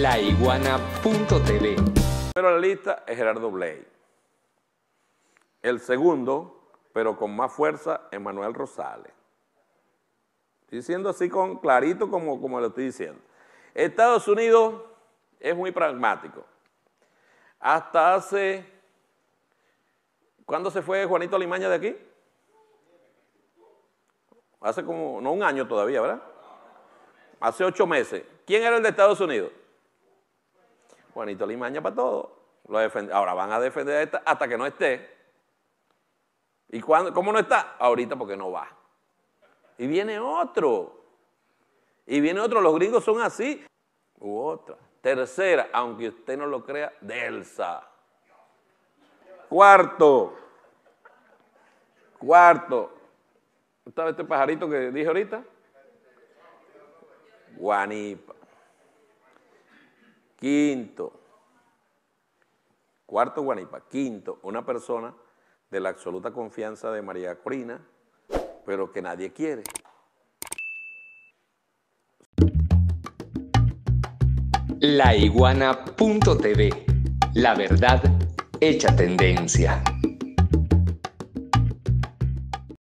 laiguana.tv. Pero la lista es Gerardo Blay. El segundo, pero con más fuerza, Emanuel Rosales. estoy Diciendo así con clarito como, como lo estoy diciendo. Estados Unidos es muy pragmático. Hasta hace... ¿Cuándo se fue Juanito Limaña de aquí? Hace como, no un año todavía, ¿verdad? Hace ocho meses. ¿Quién era el de Estados Unidos? Juanito Limaña para todo. Ahora van a defender a esta hasta que no esté. ¿Y cuándo, cómo no está? Ahorita porque no va. Y viene otro. Y viene otro. Los gringos son así. U otra. Tercera, aunque usted no lo crea, Delsa. Cuarto. Cuarto. ¿Estaba este pajarito que dije ahorita? Guanipa. Quinto, cuarto Guanipa, quinto, una persona de la absoluta confianza de María Corina, pero que nadie quiere. La Laiguana.tv, la verdad hecha tendencia.